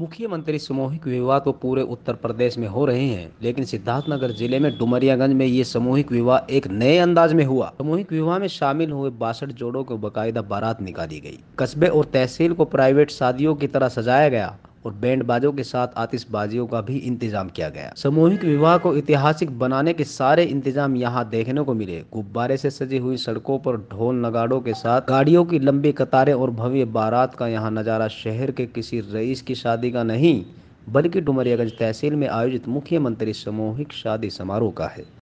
मुख्यमंत्री सामूहिक विवाह तो पूरे उत्तर प्रदेश में हो रहे हैं लेकिन सिद्धार्थनगर जिले में डुमरियागंज में ये सामूहिक विवाह एक नए अंदाज में हुआ सामूहिक विवाह में शामिल हुए बासठ जोड़ों को बाकायदा बारात निकाली गई कस्बे और तहसील को प्राइवेट शादियों की तरह सजाया गया और बैंड बाजों के साथ आतिशबाजियों का भी इंतजाम किया गया सामूहिक विवाह को ऐतिहासिक बनाने के सारे इंतजाम यहाँ देखने को मिले गुब्बारे से सजी हुई सड़कों पर ढोल नगाड़ों के साथ गाड़ियों की लंबी कतारें और भव्य बारात का यहाँ नज़ारा शहर के किसी रईस की शादी का नहीं बल्कि डुमरियागंज तहसील में आयोजित मुख्यमंत्री सामूहिक शादी समारोह का है